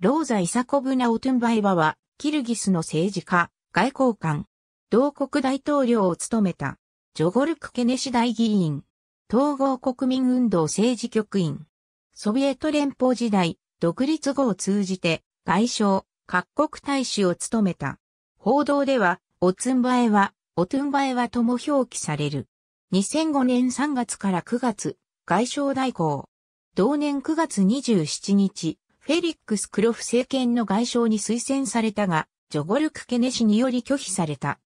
ローザ・イサコブナ・オトゥンバエワは、キルギスの政治家、外交官、同国大統領を務めた、ジョゴルク・ケネシ大議員、統合国民運動政治局員、ソビエト連邦時代、独立後を通じて、外相、各国大使を務めた。報道では、オツンバエワ、オトゥンバエワとも表記される。2005年3月から9月、外相代行。同年9月27日、フェリックス・クロフ政権の外相に推薦されたが、ジョゴルク・ケネ氏により拒否された。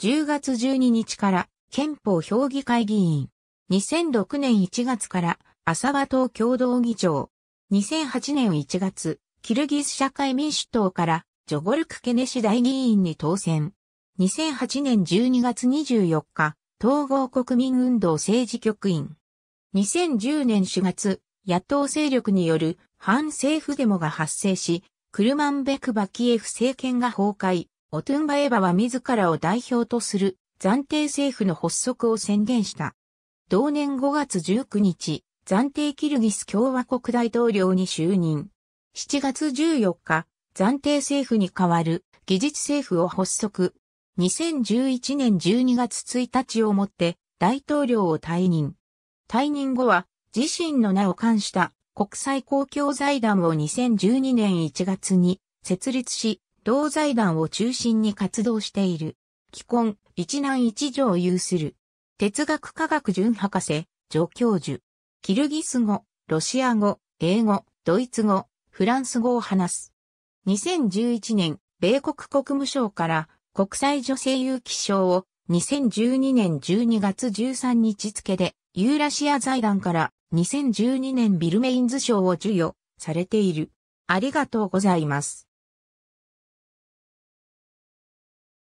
10月12日から憲法評議会議員。2006年1月からサ和党共同議長。2008年1月、キルギス社会民主党からジョゴルク・ケネ氏大議員に当選。2008年12月24日、統合国民運動政治局員。2010年4月、野党勢力による反政府デモが発生し、クルマンベクバキエフ政権が崩壊、オトゥンバエバは自らを代表とする暫定政府の発足を宣言した。同年5月19日、暫定キルギス共和国大統領に就任。7月14日、暫定政府に代わる技術政府を発足。2011年12月1日をもって大統領を退任。退任後は自身の名を冠した国際公共財団を2012年1月に設立し、同財団を中心に活動している。既婚、一男一女を有する。哲学科学準博士、助教授。キルギス語、ロシア語、英語、ドイツ語、フランス語を話す。2011年、米国国務省から国際女性有機賞を2012年12月13日付でユーラシア財団から2012年ビルメインズ賞を授与されている。ありがとうございます。